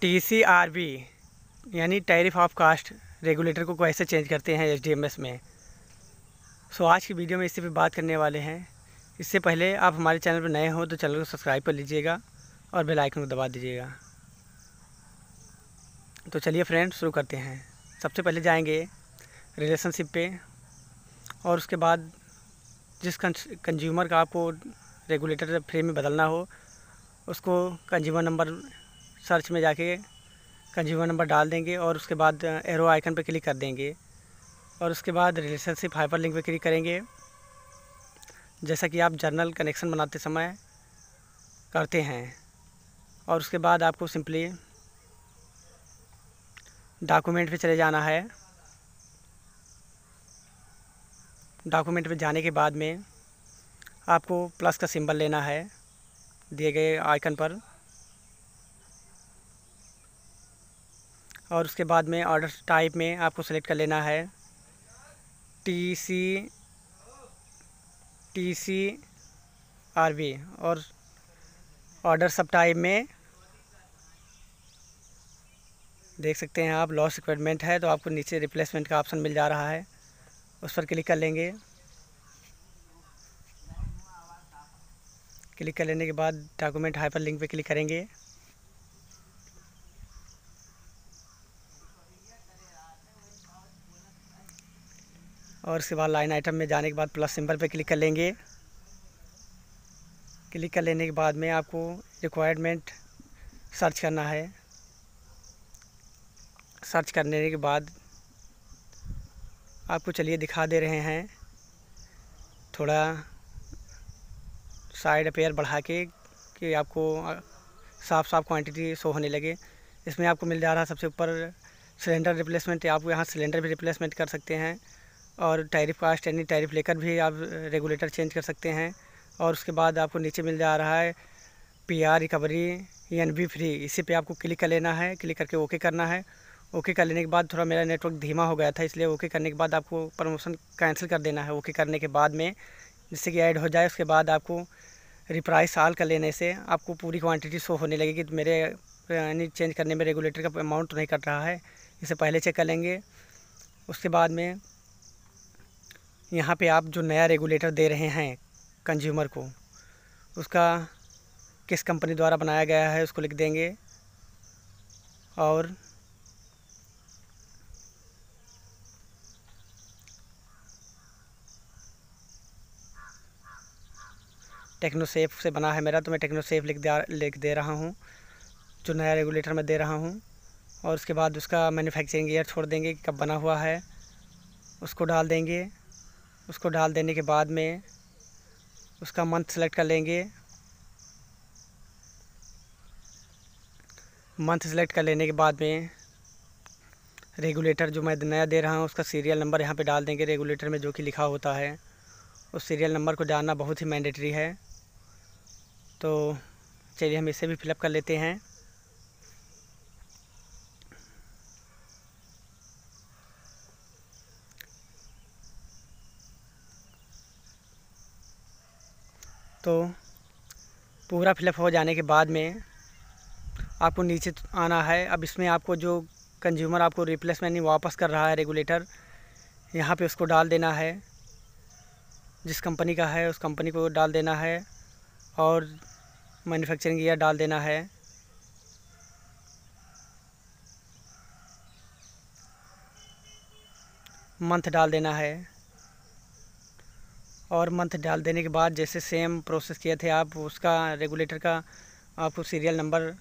T यानी tariff of cast regulator को कैसे चेंज करते हैं एच में सो आज की वीडियो में इसी भी बात करने वाले हैं इससे पहले आप हमारे चैनल पर नए हो तो चैनल को सब्सक्राइब कर लीजिएगा और बेल आइकन को दबा दीजिएगा तो चलिए फ्रेंड शुरू करते हैं सबसे पहले जाएंगे रिलेशनशिप पे और उसके बाद जिस कंज्यूमर का आपको रेगुलेटर फ्री में बदलना हो उसको कंज्यूमर नंबर सर्च में जाके कंज्यूमर नंबर डाल देंगे और उसके बाद एरो आइकन पर क्लिक कर देंगे और उसके बाद रिलेशनशिप हाइपर लिंक पर क्लिक करेंगे जैसा कि आप जर्नल कनेक्शन बनाते समय करते हैं और उसके बाद आपको सिंपली डॉक्यूमेंट पे चले जाना है डॉक्यूमेंट पे जाने के बाद में आपको प्लस का सिंबल लेना है दिए गए आइकन पर और उसके बाद में ऑर्डर टाइप में आपको सेलेक्ट कर लेना है T C T C R B और ऑर्डर सब टाइप में देख सकते हैं आप लॉस रिक्वायरमेंट है तो आपको नीचे रिप्लेसमेंट का ऑप्शन मिल जा रहा है उस पर क्लिक कर लेंगे क्लिक कर लेने के बाद डॉक्यूमेंट हाइपर लिंक पर क्लिक करेंगे और उसके बाद लाइन आइटम में जाने के बाद प्लस सिंबल पे क्लिक कर लेंगे क्लिक कर लेने के बाद में आपको रिक्वायरमेंट सर्च करना है सर्च करने के बाद आपको चलिए दिखा दे रहे हैं थोड़ा साइड पेयर बढ़ा के कि आपको साफ साफ क्वांटिटी शो होने लगे इसमें आपको मिल जा रहा है सबसे ऊपर सिलेंडर रिप्लेसमेंट आप यहाँ सिलेंडर भी रिप्लेसमेंट कर सकते हैं और टैरिफ का स्टैंडिंग टैरिफ लेकर भी आप रेगुलेटर चेंज कर सकते हैं और उसके बाद आपको नीचे मिल जा रहा है P R recovery N B free इसी पे आपको क्लिक कर लेना है क्लिक करके ओके करना है ओके कर लेने के बाद थोड़ा मेरा नेटवर्क धीमा हो गया था इसलिए ओके करने के बाद आपको प्रमोशन कैंसिल कर देना है ओके करने के बाद में जिससे कि ऐड हो जाए उसके बाद आपको रिप्राइस साल कर लेने से आपको पूरी क्वांटिटी शो होने लगेगी तो मेरे यानी चेंज करने में रेगुलेटर का अमाउंट नहीं कट रहा है इसे पहले चेक कर लेंगे उसके बाद में यहाँ पे आप जो नया रेगुलेटर दे रहे हैं कंज्यूमर को उसका किस कंपनी द्वारा बनाया गया है उसको लिख देंगे और टेक्नोसेफ से बना है मेरा तो मैं टेक्नोसेफ लिख दे लिख दे रहा हूँ जो नया रेगुलेटर मैं दे रहा हूँ और उसके बाद उसका मैन्युफैक्चरिंग ईयर छोड़ देंगे कब बना हुआ है उसको डाल देंगे उसको डाल देने के बाद में उसका मंथ सेलेक्ट कर लेंगे मंथ सेलेक्ट कर लेने के बाद में रेगुलेटर जो मैं नया दे रहा हूँ उसका सीरियल नंबर यहाँ पे डाल देंगे रेगुलेटर में जो कि लिखा होता है उस सीरियल नंबर को जानना बहुत ही मैंडेटरी है तो चलिए हम इसे भी फिलअप कर लेते हैं तो पूरा फिलअप हो जाने के बाद में आपको नीचे आना है अब इसमें आपको जो कंज्यूमर आपको रिप्लेसमेंट नहीं वापस कर रहा है रेगुलेटर यहाँ पे उसको डाल देना है जिस कंपनी का है उस कंपनी को डाल देना है और मैन्युफैक्चरिंग ईयर डाल देना है मंथ डाल देना है और मंथ डाल देने के बाद जैसे सेम प्रोसेस किए थे आप उसका रेगुलेटर का आपको सीरियल नंबर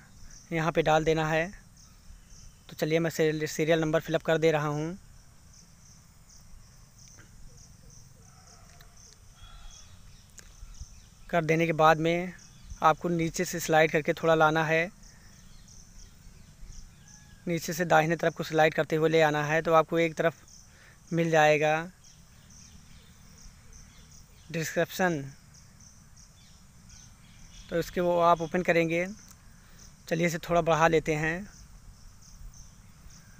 यहाँ पे डाल देना है तो चलिए मैं सीरियल नंबर फिलअप कर दे रहा हूँ कर देने के बाद में आपको नीचे से स्लाइड करके थोड़ा लाना है नीचे से दाहिने तरफ को स्लाइड करते हुए ले आना है तो आपको एक तरफ मिल जाएगा डिस्क्रिप्शन तो इसके वो आप ओपन करेंगे चलिए इसे थोड़ा बढ़ा लेते हैं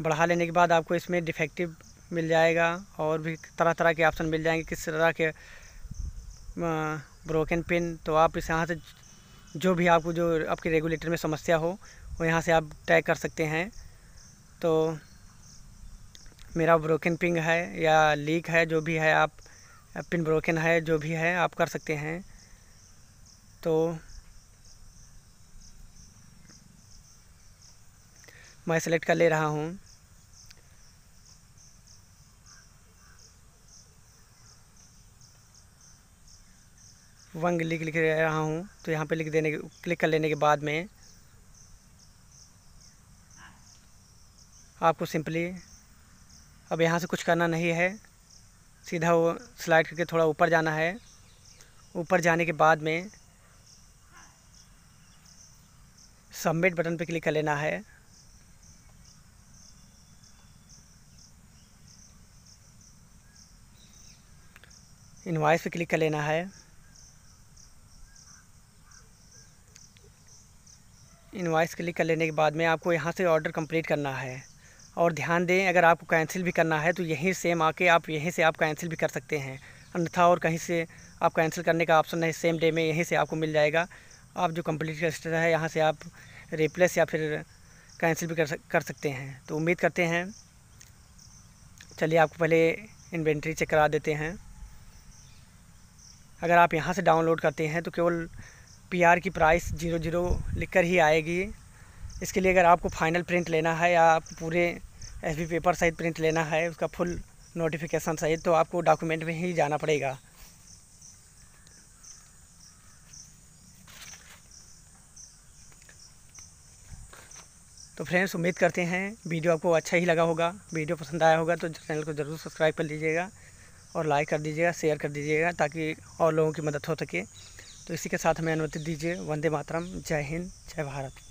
बढ़ा लेने के बाद आपको इसमें डिफेक्टिव मिल जाएगा और भी तरह तरह के ऑप्शन मिल जाएंगे किस तरह के ब्रोकन पिन तो आप इस यहाँ से जो भी आपको जो आपके रेगुलेटर में समस्या हो वो यहाँ से आप टैग कर सकते हैं तो मेरा ब्रोकन पिंग है या लीक है जो भी है आप पिन ब्रोकन है जो भी है आप कर सकते हैं तो मैं सेलेक्ट कर ले रहा हूँ वंग लिख लिख रहा हूँ तो यहाँ पे लिख देने के क्लिक कर लेने के बाद में आपको सिंपली अब यहाँ से कुछ करना नहीं है सीधा वो स्लाइड करके थोड़ा ऊपर जाना है ऊपर जाने के बाद में सबमिट बटन पे क्लिक कर लेना है इनवाइस पे क्लिक कर लेना है इनवाइस क्लिक कर लेने के बाद में आपको यहाँ से ऑर्डर कंप्लीट करना है और ध्यान दें अगर आपको कैंसिल भी करना है तो यहीं सेम आके आप यहीं से आप कैंसिल भी कर सकते हैं अन्यथा और कहीं से आप कैंसिल करने का ऑप्शन है सेम डे में यहीं से आपको मिल जाएगा आप जो कंप्लीट रजिस्टर है यहाँ से आप रिप्लेस या फिर कैंसिल भी कर सक, कर सकते हैं तो उम्मीद करते हैं चलिए आपको पहले इन्वेंट्री चेक करा देते हैं अगर आप यहाँ से डाउनलोड करते हैं तो केवल पीआर की प्राइस ज़ीरो ज़ीरो लिख कर ही आएगी इसके लिए अगर आपको फ़ाइनल प्रिंट लेना है या आप पूरे एस पेपर सहित प्रिंट लेना है उसका फुल नोटिफिकेशन सहित तो आपको डॉक्यूमेंट में ही जाना पड़ेगा तो फ्रेंड्स उम्मीद करते हैं वीडियो आपको अच्छा ही लगा होगा वीडियो पसंद आया होगा तो चैनल को ज़रूर सब्सक्राइब कर लीजिएगा और लाइक कर दीजिएगा शेयर कर दीजिएगा ताकि और लोगों की मदद हो सके तो इसी के साथ हमें अनुमति दीजिए वंदे मातरम जय हिंद जय भारत